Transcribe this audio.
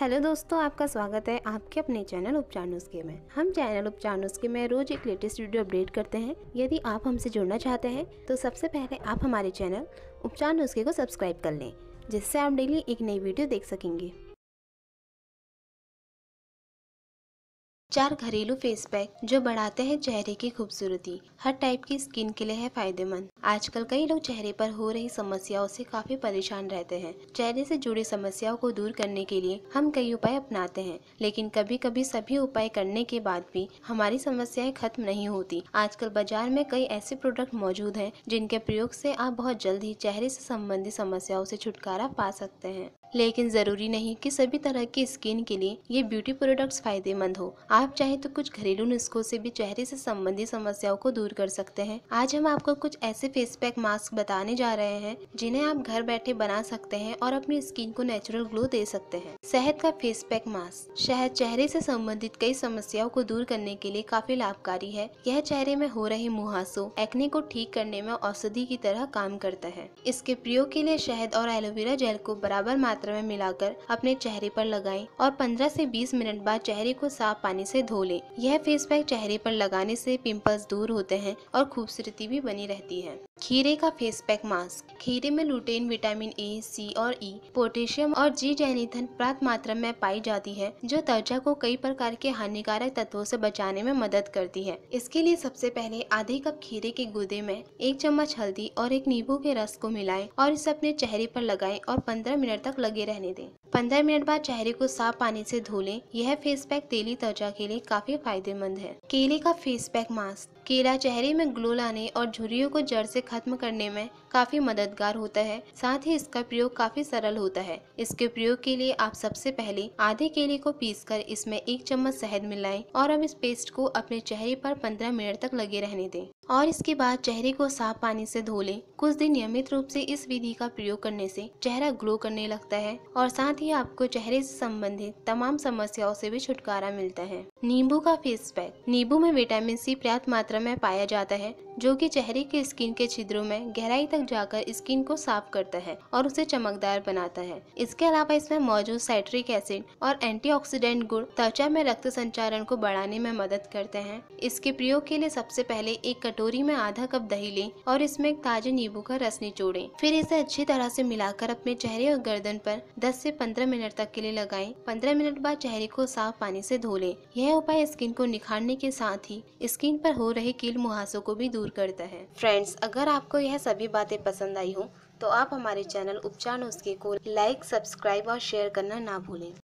hello दोस्तों आपका स्वागत है आपके अपने चैनल उपचार नुस्खे में हम चैनल उपचार नुस्खे में रोज एक लेटेस्ट वीडियो अपडेट करते हैं यदि आप हमसे जुड़ना चाहते हैं तो सबसे पहले आप हमारे चैनल उपचार नुस्खे को सब्सक्राइब कर लें जिससे आप डेली एक नई वीडियो देख सकेंगे चार घरेलू फेस पैक जो बढ़ाते हैं चेहरे की खूबसूरती हर टाइप की स्किन के लिए है फायदेमंद आजकल कई लोग चेहरे पर हो रही समस्याओं से काफी परेशान रहते हैं चेहरे से जुड़ी समस्याओं को दूर करने के लिए हम कई उपाय अपनाते हैं लेकिन कभी कभी सभी उपाय करने के बाद भी हमारी समस्याएं खत्म नहीं होती आजकल बाजार में कई ऐसे प्रोडक्ट मौजूद है जिनके प्रयोग से आप बहुत जल्द ही चेहरे से संबंधित समस्याओं से छुटकारा पा सकते हैं लेकिन ज़रूरी नहीं कि सभी तरह की स्किन के लिए ये ब्यूटी प्रोडक्ट्स फायदेमंद हो आप चाहे तो कुछ घरेलू नुस्खों से भी चेहरे से संबंधित समस्याओं को दूर कर सकते हैं आज हम आपको कुछ ऐसे फेस पैक मास्क बताने जा रहे हैं जिन्हें आप घर बैठे बना सकते हैं और अपनी स्किन को नेचुरल ग्लो दे सकते हैं शहद का फेस पैक मास्क शहद चेहरे से संबंधित कई समस्याओं को दूर करने के लिए काफी लाभकारी है यह चेहरे में हो रहे मुहासो एक्ने को ठीक करने में औषधि की तरह काम करता है इसके प्रयोग के लिए शहद और एलोवेरा जेल को बराबर मात्रा मात्रा में मिलाकर अपने चेहरे पर लगाएं और 15 से 20 मिनट बाद चेहरे को साफ पानी से धो लें यह फेस पैक चेहरे पर लगाने से पिंपल्स दूर होते हैं और खूबसूरती भी बनी रहती है खीरे का फेस पैक मास्क खीरे में लुटेन विटामिन ए सी और ई e, पोटेशियम और जी जैनिथन पर्याप्त मात्रा में पाई जाती है जो त्वचा को कई प्रकार के हानिकारक तत्वों से बचाने में मदद करती है इसके लिए सबसे पहले आधे कप खीरे के गुदे में एक चम्मच हल्दी और एक नींबू के रस को मिलाएं और इसे अपने चेहरे पर लगाएं और 15 मिनट तक लगे रहने दें पंद्रह मिनट बाद चेहरे को साफ पानी से धो लें यह फेस पैक तेली त्वचा के लिए काफी फायदेमंद है केले का फेस पैक मास्क केला चेहरे में ग्लो लाने और झुर्रियों को जड़ से खत्म करने में काफी मददगार होता है साथ ही इसका प्रयोग काफी सरल होता है इसके प्रयोग के लिए आप सबसे पहले आधे केले को पीस कर इसमें एक चम्मच शहद मिलाएं और अब इस पेस्ट को अपने चेहरे पर 15 मिनट तक लगे रहने दें और इसके बाद चेहरे को साफ पानी से धो लें कुछ दिन नियमित रूप से इस विधि का प्रयोग करने से चेहरा ग्लो करने लगता है और साथ ही आपको चेहरे से संबंधित तमाम समस्याओं से भी छुटकारा मिलता है नींबू का फेस पैक नींबू में विटामिन सी पर्याप्त मात्रा में पाया जाता है जो कि चेहरे के स्किन के छिद्रों में गहराई तक जाकर स्किन को साफ करता है और उसे चमकदार बनाता है इसके अलावा इसमें मौजूद साइट्रिक एसिड और एंटीऑक्सीडेंट गुण त्वचा में रक्त संचारण को बढ़ाने में मदद करते हैं इसके प्रयोग के लिए सबसे पहले एक कटोरी में आधा कप दही लें और इसमें एक ताजे नींबू का रस निचोड़े फिर इसे अच्छी तरह से मिलाकर अपने चेहरे और गर्दन पर दस से पंद्रह मिनट तक के लिए लगाए पंद्रह मिनट बाद चेहरे को साफ पानी से धो लें यह यह उपाय स्किन को निखारने के साथ ही स्किन पर हो रहे कील मुहासों को भी दूर करता है फ्रेंड्स अगर आपको यह सभी बातें पसंद आई हो तो आप हमारे चैनल उपचार नुस्खे को लाइक सब्सक्राइब और शेयर करना ना भूलें